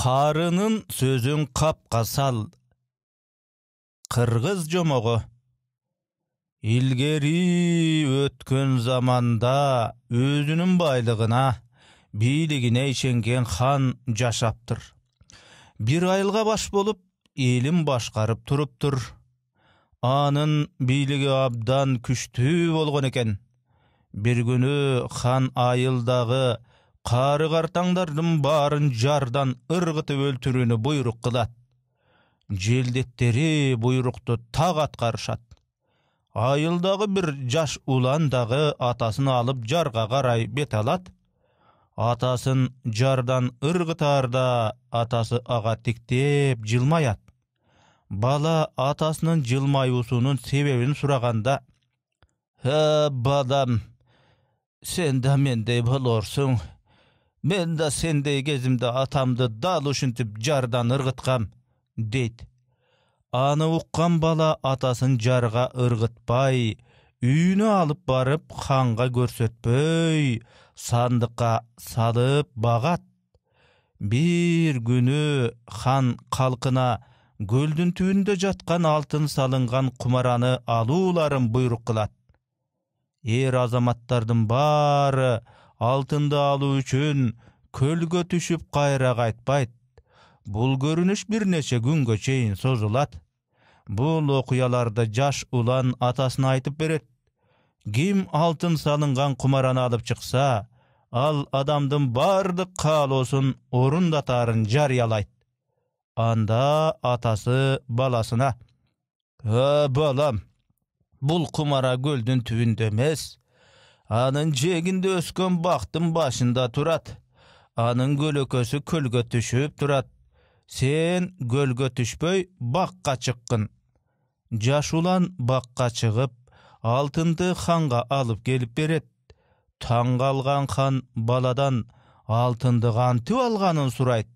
қарының сөзін қапқа сал қырғыз жомоғы илгери өткен заманда өзінің байлығына бийлигине ишенген хан жашаптыр Бір айылға баш болуп башқарып тұрып тұр. анын бийлиги абдан күшті болгон екен, бир күнү хан айылдағы Қары қартаңдардың барын жардан ырғытып өлтүрүүнү буйрук кылат Желдеттере буйрукту так аткарышат Айылдағы бір жаш ұландағы атасын алып жарға қарай бет алат атасын жардан ырғытарда атасы аға тиктеп жылмаят бала атасының жылмаюусунун себебін сұрағанда, э балам сен да мендей болорсуң мен да сендей кезімді атамды дал ушинтип жардан ырғытқам дейт аны ұққан бала атасын жарға ырғытпай, үйүнө алып барып ханға көрсетпей, сандыққа салып бағат. Бір күні хан қалқына көлдүн түбүндө жатқан алтын салынған құмараны алууларын бұйрық қылады. Ер азаматтардың бары, алтынды алу үчүн көлгө түшіп кайра кайтпайт бул көрүнүш бир нече күнгө чейин созулат бул окуяларды жаш улан атасына айтып берет ким алтын салынған кумараны алып чыкса ал адамдын бардык каалоосун орундатарын жарыялайт анда атасы баласына «Ә, балам бұл кумара көлдүн түбүндө эмес анын жегінде өскөн бактын башында турат анын көлөкөсү көлгө түшіп турат сен көлгө түшпөй баққа чыккын жаш улан бакка чыгып алтынды ханга алып келіп берет таң калган хан баладан алтынды кантип алғанын сурайт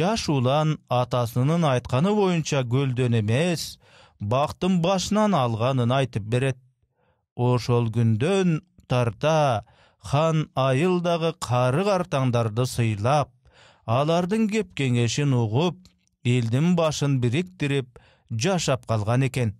жаш улан атасынын айтканы боюнча көлдөн эмес башынан алғанын айтып берет ошол күндөн тарта хан айылдағы қары қартаңдарды сыйлап алардың кеп кенгешін ұғып елдің башын біріктіріп жашап қалған екен